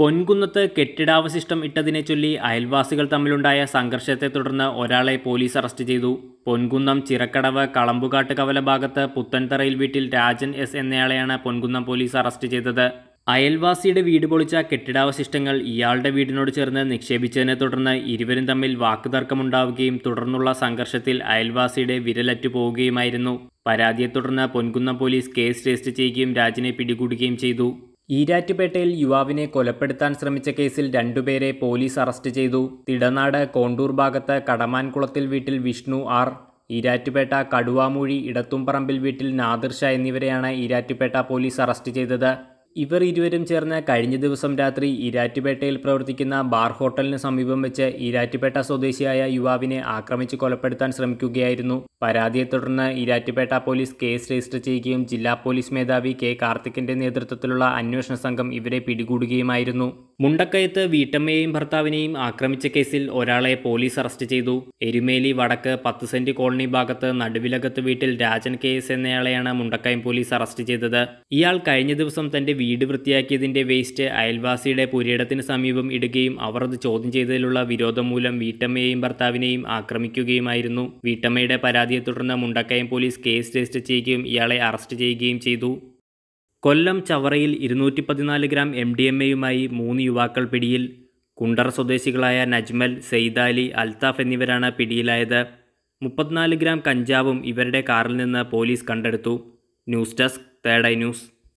പൊൻകുന്നത്ത് കെട്ടിടാവശിഷ്ടം ഇട്ടതിനെ ചൊല്ലി അയൽവാസികൾ തമ്മിലുണ്ടായ സംഘർഷത്തെ തുടർന്ന് ഒരാളെ പോലീസ് അറസ്റ്റ് ചെയ്തു പൊൻകുന്നം ചിറക്കടവ് കളമ്പുകാട്ട് കവല ഭാഗത്ത് പുത്തൻതറയിൽ വീട്ടിൽ രാജൻ എസ് എന്നയാളെയാണ് പൊൻകുന്നം പോലീസ് അറസ്റ്റ് ചെയ്തത് അയൽവാസിയുടെ വീട് പൊളിച്ച കെട്ടിടാവശിഷ്ടങ്ങൾ ഇയാളുടെ വീടിനോട് ചേർന്ന് നിക്ഷേപിച്ചതിനെ തുടർന്ന് ഇരുവരും തമ്മിൽ വാക്കുതർക്കമുണ്ടാവുകയും തുടർന്നുള്ള സംഘർഷത്തിൽ അയൽവാസിയുടെ വിരലറ്റു പോവുകയുമായിരുന്നു പരാതിയെ തുടർന്ന് പൊൻകുന്നം പോലീസ് കേസ് രജിസ്റ്റർ ചെയ്യുകയും രാജിനെ പിടികൂടുകയും ചെയ്തു ഈരാറ്റുപേട്ടയിൽ യുവാവിനെ കൊലപ്പെടുത്താൻ ശ്രമിച്ച കേസിൽ രണ്ടുപേരെ പോലീസ് അറസ്റ്റ് ചെയ്തു തിടനാട് കോണ്ടൂർ ഭാഗത്ത് കടമാൻകുളത്തിൽ വീട്ടിൽ വിഷ്ണു ആർ ഈരാറ്റുപേട്ട കടുവാമൂഴി ഇടത്തുംപറമ്പിൽ വീട്ടിൽ നാദിർഷ എന്നിവരെയാണ് ഈരാറ്റുപേട്ട പോലീസ് അറസ്റ്റ് ചെയ്തത് ഇവർ ഇരുവരും ചേർന്ന് കഴിഞ്ഞ ദിവസം രാത്രി ഈരാറ്റുപേട്ടയിൽ പ്രവർത്തിക്കുന്ന ബാർ ഹോട്ടലിന് സമീപം വെച്ച് ഈരാറ്റുപേട്ട സ്വദേശിയായ യുവാവിനെ ആക്രമിച്ച് കൊലപ്പെടുത്താൻ ശ്രമിക്കുകയായിരുന്നു പരാതിയെ തുടർന്ന് ഇരാറ്റുപേട്ട പോലീസ് കേസ് രജിസ്റ്റർ ചെയ്യുകയും ജില്ലാ പോലീസ് മേധാവി കെ കാർത്തിക്കിന്റെ നേതൃത്വത്തിലുള്ള അന്വേഷണ സംഘം ഇവരെ പിടികൂടുകയുമായിരുന്നു മുണ്ടക്കയത്ത് വീട്ടമ്മയെയും ഭർത്താവിനെയും ആക്രമിച്ച കേസിൽ ഒരാളെ പോലീസ് അറസ്റ്റ് ചെയ്തു എരുമേലി വടക്ക് പത്ത് സെന്റ് കോളനി ഭാഗത്ത് നടുവിലകത്ത് വീട്ടിൽ രാജൻ കെ എസ് എന്നയാളെയാണ് മുണ്ടക്കയം പോലീസ് അറസ്റ്റ് ചെയ്തത് ഇയാൾ കഴിഞ്ഞ ദിവസം തന്റെ വീട് വൃത്തിയാക്കിയതിന്റെ വേസ്റ്റ് അയൽവാസിയുടെ പുരയിടത്തിന് സമീപം ഇടുകയും അവർ അത് ചോദ്യം ചെയ്തതിലുള്ള വിരോധം മൂലം വീട്ടമ്മയെയും ഭർത്താവിനെയും ആക്രമിക്കുകയുമായിരുന്നു വീട്ടമ്മയുടെ പരാതി പരാതിയെ തുടർന്ന് മുണ്ടക്കയം പോലീസ് കേസ് രജിസ്റ്റർ ചെയ്യുകയും ഇയാളെ അറസ്റ്റ് ചെയ്യുകയും ചെയ്തു കൊല്ലം ചവറയിൽ ഇരുന്നൂറ്റി പതിനാല് ഗ്രാം എം ഡി എം എയുമായി മൂന്ന് യുവാക്കൾ പിടിയിൽ കുണ്ടറ സ്വദേശികളായ നജ്മൽ സെയ്ദാലി അൽത്താഫ് എന്നിവരാണ് പിടിയിലായത് മുപ്പത്തിനാല് ഗ്രാം കഞ്ചാവും ഇവരുടെ കാറിൽ നിന്ന് പോലീസ് കണ്ടെടുത്തു news desk third eye news